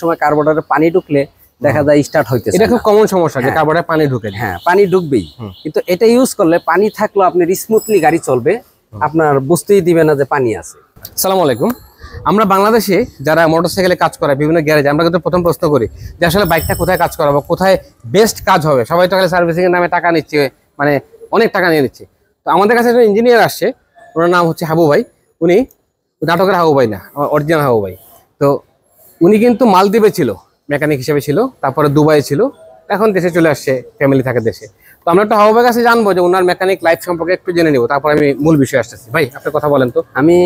সময় কার্বোরেটরে পানি ঢুকলে দেখা যায় স্টার্ট হইতে এটা খুব কমন সমস্যা যে কার্বোরেটরে হ্যাঁ। পানি ঢুকে হ্যাঁ পানি ঢুকবেই কিন্তু এটা ইউজ করলে পানি থাকলেও আপনি স্মুথলি গাড়ি চলবে আপনার বুঝতেই দিবে না যে পানি আছে সালাম আলাইকুম আমরা বাংলাদেশে যারা মোটরসাইকেলে কাজ করে বিভিন্ন গ্যারেজ আমরা কিন্তু প্রথম প্রশ্ন করি যে আসলে বাইকটা কোথায় কাজ করাবো কোথায় বেস্ট কাজ হবে সবাই তো সার্ভিসিং এর নামে টাকা নিচ্ছে মানে অনেক টাকা নিয়ে নিচ্ছে তো আমাদের কাছে একজন ইঞ্জিনিয়ার আসছে ওনার নাম হচ্ছে হাবু ভাই উনি নাটকের হাবু ভাই না অরিজিনাল হাবু ভাই তো উনি কিন্তু মালদ্বীপে ছিল মেকানিক হিসেবে ছিল তারপরে দুবাইয়ে ছিল এখন দেশে চলে আসছে ফ্যামিলি থাকে দেশে তো আমরা একটা হাওয়া কাছে জানবো যে ওনার মেকানিক লাইফ সম্পর্কে একটু জেনে নিব তারপর আমি মূল বিষয়ে আসতেছি ভাই আপনি কথা বলেন তো আমি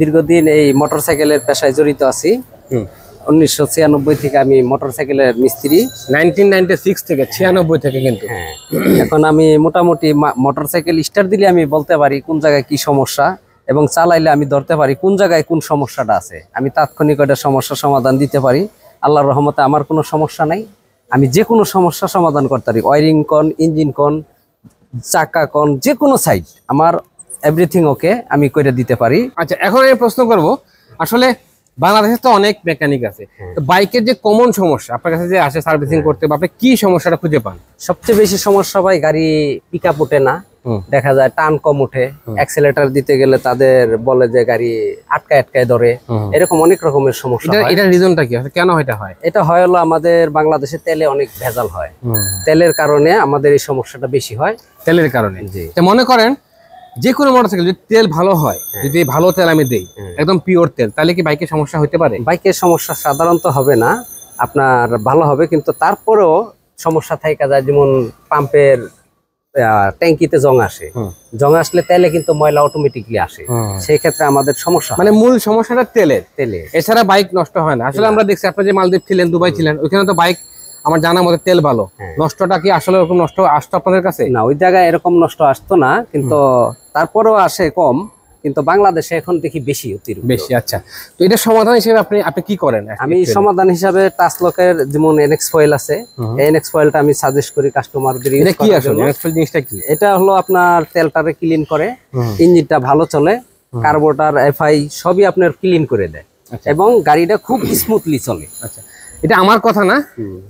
দীর্ঘদিন এই মোটর সাইকেলের পেশায় জড়িত আছি উনিশশো ছিয়ানব্বই থেকে আমি মোটর সাইকেলের মিস্ত্রি নাইনটিন নাইনটি সিক্স থেকে ছিয়ানব্বই থেকে কিন্তু হ্যাঁ। এখন আমি মোটামুটি সাইকেল স্টার্ট দিলে আমি বলতে পারি কোন জায়গায় কি সমস্যা এবং চালাইলে আমি ধরতে পারি কোন জায়গায় কোন সমস্যাটা আছে আমি তাৎক্ষণিক ওইটা সমস্যার সমাধান দিতে পারি আল্লাহর রহমতে আমার কোনো সমস্যা নাই আমি যে কোনো সমস্যা সমাধান করতে পারি ওয়ারিং কন ইঞ্জিন কন চাকা কন যে কোনো সাইড আমার এভরিথিং ওকে আমি করে দিতে পারি আচ্ছা এখন আমি প্রশ্ন করব আসলে বাংলাদেশে তো অনেক মেকানিক আছে হ্যাঁ। তো বাইকের যে কমন সমস্যা আপনার কাছে যে আসে সার্ভিসিং হ্যাঁ। করতে বা আপনি কি সমস্যাটা খুঁজে পান সবচেয়ে বেশি সমস্যা ভাই গাড়ি পিক আপ ওঠে না দেখা যায় টান কম উঠে অ্যাক্সেলেটার দিতে গেলে তাদের বলে যে গাড়ি আটকায় আটকায় ধরে এরকম অনেক রকমের সমস্যা এটা রিজনটা কি কেন এটা হয় এটা হয় হলো আমাদের বাংলাদেশে তেলে অনেক ভেজাল হয় তেলের কারণে আমাদের এই সমস্যাটা বেশি হয় তেলের কারণে জি মনে করেন যে কোনো মোটরসাইকেল যদি তেল ভালো হয় হ্যাঁ। যদি ভালো তেল আমি দিই একদম পিওর তেল তাহলে কি বাইকের সমস্যা হতে পারে বাইকের সমস্যা সাধারণত হবে না আপনার ভালো হবে কিন্তু তারপরেও সমস্যা থাকে যায় যেমন পাম্পের ট্যাঙ্কিতে জং আসে জং আসলে তেলে কিন্তু ময়লা অটোমেটিকলি আসে সেই ক্ষেত্রে আমাদের সমস্যা মানে মূল সমস্যাটা তেলে তেলে এছাড়া বাইক নষ্ট হয় না আসলে আমরা দেখছি আপনি যে মালদ্বীপ ছিলেন দুবাই ছিলেন ওইখানে তো বাইক আমার জানা মতো তেল ভালো হ্যাঁ। নষ্টটা কি আসলে ওরকম নষ্ট আসতো আপনাদের কাছে না ওই জায়গায় এরকম নষ্ট আসতো না কিন্তু তারপরেও আসে কম কিন্তু বাংলাদেশে এখন দেখি বেশি অতিরিক্ত বেশি আচ্ছা তো এটা সমাধান হিসেবে আপনি আপনি কি করেন আমি সমাধান হিসেবে টাচলকের যেমন এনএক্স ফয়েল আছে এনএক্স ফয়েলটা আমি সাজেস্ট করি কাস্টমারদের এটা কি আসলে এনএক্স ফয়েল জিনিসটা কি এটা হলো আপনার তেলটারে ক্লিন করে ইঞ্জিনটা ভালো চলে কার্বোটার এফআই সবই আপনার ক্লিন করে দেয় আচ্ছা। এবং গাড়িটা খুব স্মুথলি চলে আচ্ছা এটা আমার কথা না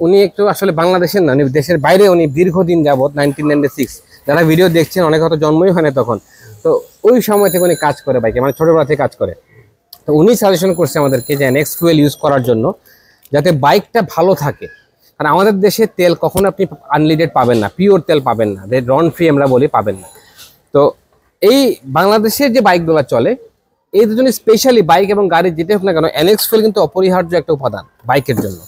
উনি একটু আসলে বাংলাদেশের না দেশের বাইরে উনি দীর্ঘদিন যাবত নাইনটিন নাইনটি সিক্স যারা ভিডিও দেখছেন অনেক হয়তো জন্মই হয় না তখন তো ওই সময় থেকে উনি কাজ করে বাইকে মানে ছোটোবেলা থেকে কাজ করে তো উনি সাজেশন করছে আমাদেরকে যে নেক্সট ফুয়েল ইউজ করার জন্য যাতে বাইকটা ভালো থাকে কারণ আমাদের দেশে তেল কখনো আপনি আনলিডেড পাবেন না পিওর তেল পাবেন না যে রন ফ্রি আমরা বলি পাবেন না তো এই বাংলাদেশের যে বাইকগুলো চলে এই দুজনে স্পেশালি বাইক এবং গাড়ি যেটাই হোক না কেন এনএক্স ফুয়েল কিন্তু অপরিহার্য একটা উপাদান বাইকের জন্য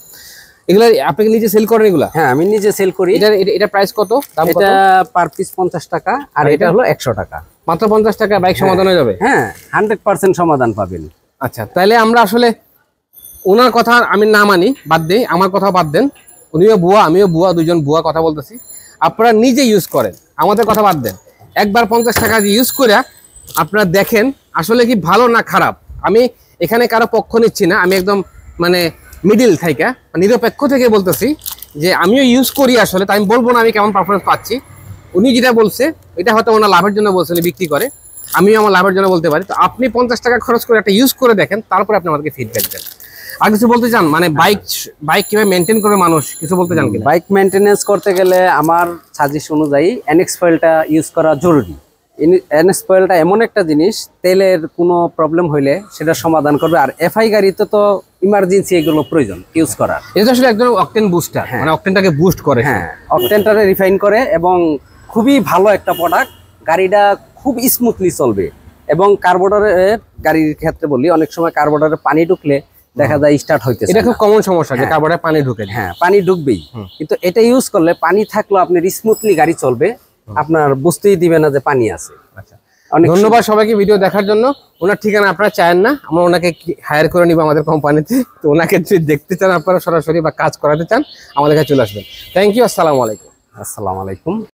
এগুলা আপনি নিজে সেল করেন এগুলা হ্যাঁ আমি নিজে সেল করি এটা এটা প্রাইস কত এটা পার পিস পঞ্চাশ টাকা আর এটা হলো একশো টাকা মাত্র পঞ্চাশ টাকা বাইক হ্যাঁ, সমাধান হয়ে যাবে হ্যাঁ হান্ড্রেড পার্সেন্ট সমাধান পাবেন আচ্ছা তাহলে আমরা আসলে ওনার কথা আমি না মানি বাদ দিই আমার কথা বাদ দেন উনিও বুয়া আমিও বুয়া দুজন বুয়া কথা বলতেছি আপনারা নিজে ইউজ করেন আমাদের কথা বাদ দেন একবার পঞ্চাশ টাকা ইউজ করে আপনারা দেখেন আসলে কি ভালো না খারাপ আমি এখানে কারো পক্ষ নিচ্ছি না আমি একদম মানে মিডিল থাইকা মানে নিরপেক্ষ থেকে বলতেছি যে আমিও ইউজ করি আসলে তাই আমি বলবো না আমি কেমন পারফরমেন্স পাচ্ছি উনি যেটা বলছে এটা হয়তো ওনার লাভের জন্য বলছে বিক্রি করে আমিও আমার লাভের জন্য বলতে পারি তো আপনি পঞ্চাশ টাকা খরচ করে একটা ইউজ করে দেখেন তারপরে আপনি আমাদেরকে ফিডব্যাক দেন আর কিছু বলতে চান মানে বাইক বাইক কীভাবে মেনটেন করে মানুষ কিছু বলতে চান বাইক মেনটেনেন্স করতে গেলে আমার সাজেশ অনুযায়ী এনএক্স ফয়েলটা ইউজ করা জরুরি এনএক্স ফয়েলটা এমন একটা জিনিস তেলের কোনো প্রবলেম হইলে সেটা সমাধান করবে আর এফআই গাড়িতে তো ইমার্জেন্সি এগুলো প্রয়োজন ইউজ করার এটা আসলে একদম অকটেন বুস্টার হ্যাঁ। মানে অকটেনটাকে বুস্ট করে হ্যাঁ অকটেনটাকে রিফাইন করে এবং খুবই ভালো একটা প্রোডাক্ট গাড়িটা খুব স্মুথলি চলবে এবং কার্বোডারের গাড়ির ক্ষেত্রে বলি অনেক সময় কার্বোডারে পানি ঢুকলে দেখা যায় স্টার্ট হইতেছে এটা খুব কমন সমস্যা যে কার্বোডারে হ্যাঁ। পানি ঢুকে হ্যাঁ পানি ঢুকবেই কিন্তু এটা ইউজ করলে পানি থাকলো আপনি স্মুথলি গাড়ি চলবে আপনার বুঝতেই দিবে না যে পানি আছে আচ্ছা ধন্যবাদ সবাইকে ভিডিও দেখার জন্য ওনার ঠিকানা আপনারা চান না আমরা ওনাকে হায়ার করে নিব আমাদের কোম্পানিতে তো ওনাকে যদি দেখতে চান আপনারা সরাসরি বা কাজ করাতে চান আমাদের কাছে চলে আসবেন থ্যাংক ইউ আসসালামু আলাইকুম আসসালামু আলাইকুম